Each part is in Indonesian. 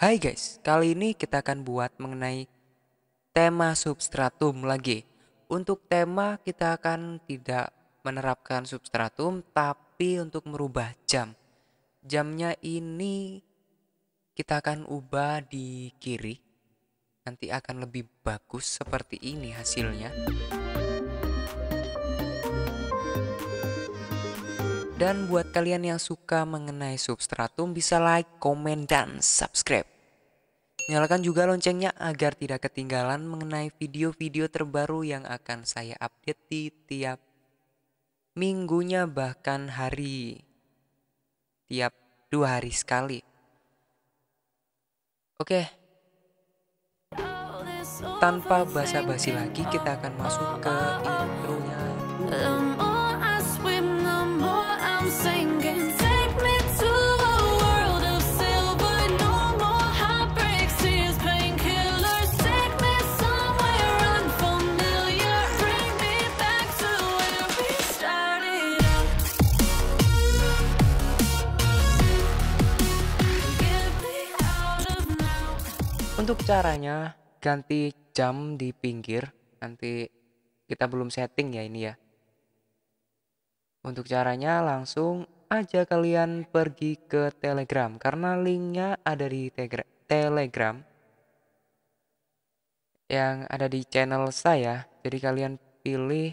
Hai guys, kali ini kita akan buat mengenai tema substratum lagi. Untuk tema kita akan tidak menerapkan substratum tapi untuk merubah jam. Jamnya ini kita akan ubah di kiri. Nanti akan lebih bagus seperti ini hasilnya. Dan buat kalian yang suka mengenai substratum bisa like, komen, dan subscribe. Nyalakan juga loncengnya agar tidak ketinggalan mengenai video-video terbaru yang akan saya update di tiap minggunya bahkan hari. Tiap dua hari sekali. Oke. Tanpa basa-basi lagi kita akan masuk ke intronya. Untuk caranya, ganti jam di pinggir. Nanti kita belum setting ya ini ya. Untuk caranya langsung aja kalian pergi ke Telegram karena linknya ada di Telegram yang ada di channel saya. Jadi kalian pilih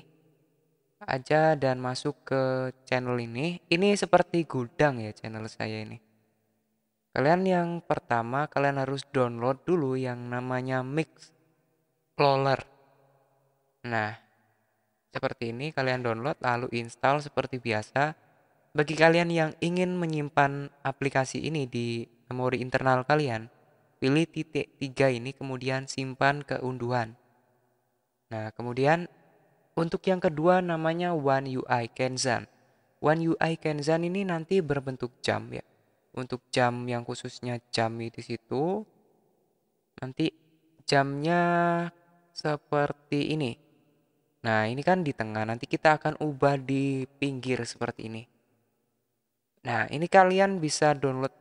aja dan masuk ke channel ini. Ini seperti gudang ya channel saya ini. Kalian yang pertama kalian harus download dulu yang namanya Mix Lawler. Nah, seperti ini kalian download lalu install seperti biasa. Bagi kalian yang ingin menyimpan aplikasi ini di memori internal kalian, pilih titik tiga ini kemudian simpan ke unduhan. Nah, kemudian untuk yang kedua namanya One UI kenzan One UI kenzan ini nanti berbentuk jam ya. Untuk jam yang khususnya jam di situ nanti jamnya seperti ini. Nah, ini kan di tengah. Nanti kita akan ubah di pinggir seperti ini. Nah, ini kalian bisa download.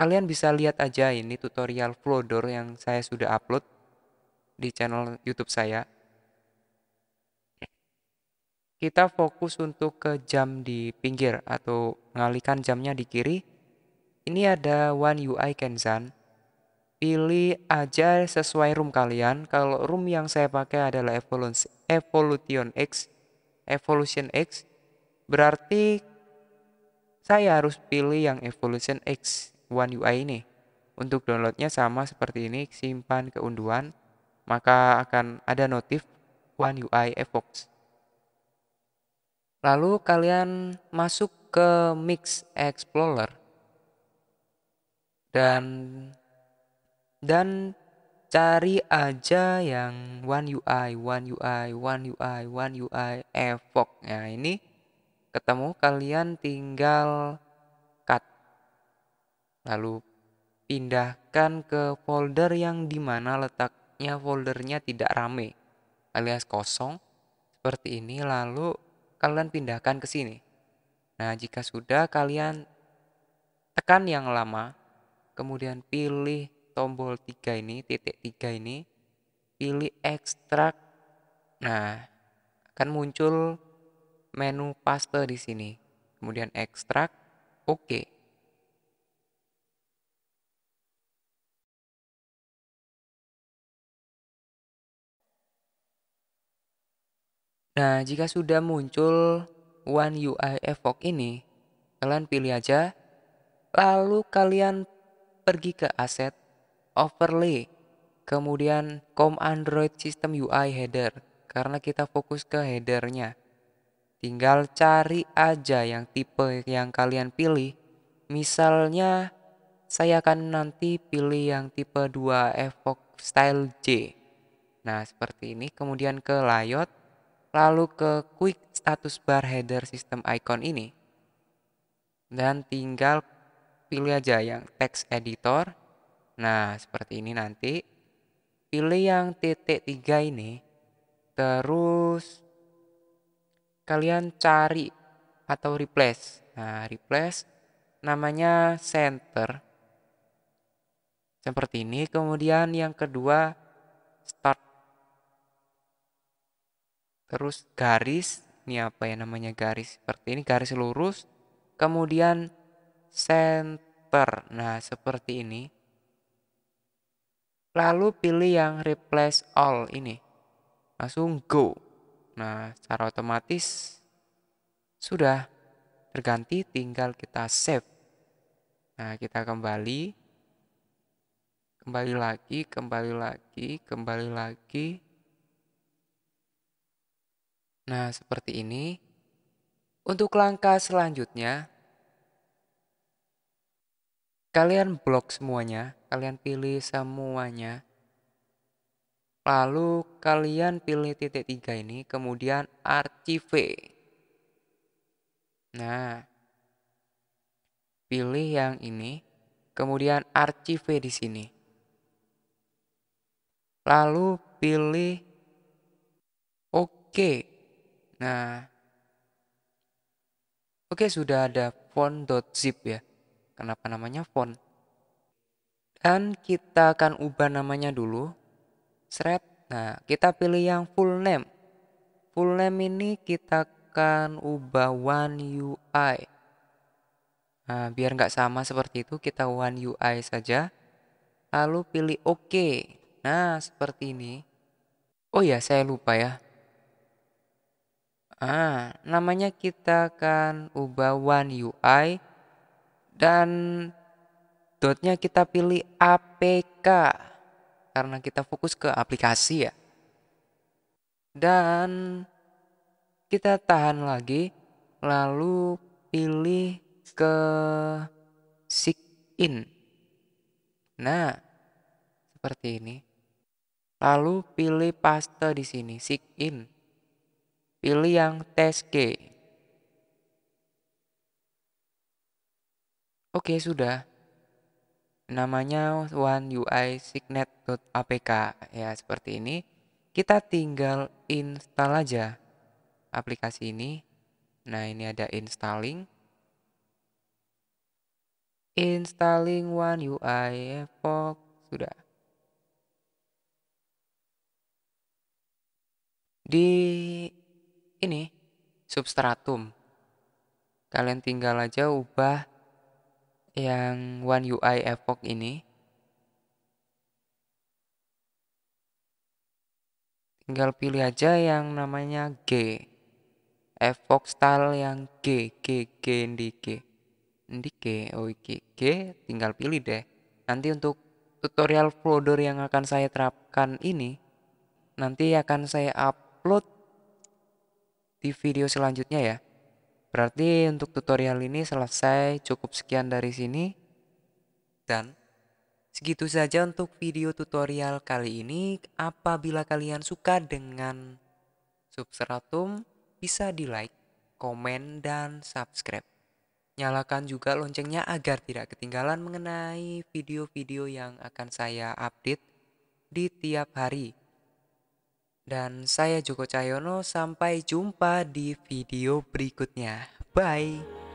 Kalian bisa lihat aja ini tutorial Flodor yang saya sudah upload di channel YouTube saya. Kita fokus untuk ke jam di pinggir atau mengalihkan jamnya di kiri. Ini ada One UI Kenzan pilih aja sesuai room kalian. Kalau room yang saya pakai adalah Evolution X, Evolution X, berarti saya harus pilih yang Evolution X One UI ini. Untuk downloadnya sama seperti ini, simpan keunduhan maka akan ada notif One UI Evox. Lalu kalian masuk ke Mix Explorer dan dan cari aja yang one UI, one UI, one UI, one UI, evok. Nah ini ketemu kalian tinggal cut. Lalu pindahkan ke folder yang dimana letaknya foldernya tidak rame alias kosong seperti ini lalu kalian pindahkan ke sini. Nah jika sudah kalian tekan yang lama kemudian pilih tombol tiga ini, titik tiga ini, pilih ekstrak. Nah, akan muncul menu paste di sini. Kemudian ekstrak, oke. Okay. Nah, jika sudah muncul One UI Evoque ini, kalian pilih aja, lalu kalian pergi ke aset overlay, kemudian com Android system UI header karena kita fokus ke headernya. Tinggal cari aja yang tipe yang kalian pilih. Misalnya saya akan nanti pilih yang tipe 2 Evoque Style J. Nah, seperti ini. Kemudian ke layout, lalu ke quick status bar header system icon ini. Dan tinggal pilih aja yang text editor, Nah, seperti ini nanti. Pilih yang titik tiga ini. Terus kalian cari atau replace. Nah, replace namanya center. Seperti ini. Kemudian yang kedua start. Terus garis. Ini apa ya namanya garis. Seperti ini garis lurus. Kemudian center. Nah, seperti ini. Lalu pilih yang replace all ini. Langsung go. Nah, secara otomatis sudah terganti tinggal kita save. Nah, kita kembali kembali lagi, kembali lagi, kembali lagi. Nah, seperti ini. Untuk langkah selanjutnya, kalian blok semuanya kalian pilih semuanya. Lalu kalian pilih titik tiga ini, kemudian archive. Nah, pilih yang ini, kemudian archive di sini. Lalu pilih OK. Nah, oke okay, sudah ada font.zip ya. Kenapa namanya font? Dan kita akan ubah namanya dulu. Seret. Nah, kita pilih yang full name. Full name ini kita akan ubah one UI. Nah, biar nggak sama seperti itu, kita one UI saja. Lalu pilih OK. Nah, seperti ini. Oh ya, saya lupa ya. Ah, namanya kita akan ubah one UI dan dotnya kita pilih APK karena kita fokus ke aplikasi ya. Dan kita tahan lagi lalu pilih ke seek in. Nah, seperti ini. Lalu pilih paste di sini, seek in. Pilih yang test k Oke, sudah namanya One UI Signet.apk ya seperti ini kita tinggal install aja aplikasi ini nah ini ada installing installing One UI ya, Fox sudah di ini substratum kalian tinggal aja ubah yang One UI Epoch ini tinggal pilih aja yang namanya G Epoch style yang G G G D G D G oh G G tinggal pilih deh nanti untuk tutorial folder yang akan saya terapkan ini nanti akan saya upload di video selanjutnya ya Berarti untuk tutorial ini selesai, cukup sekian dari sini. Dan segitu saja untuk video tutorial kali ini. Apabila kalian suka dengan substratum, bisa di like, komen, dan subscribe. Nyalakan juga loncengnya agar tidak ketinggalan mengenai video-video yang akan saya update di tiap hari. Dan saya Joko Cahyono, sampai jumpa di video berikutnya. Bye!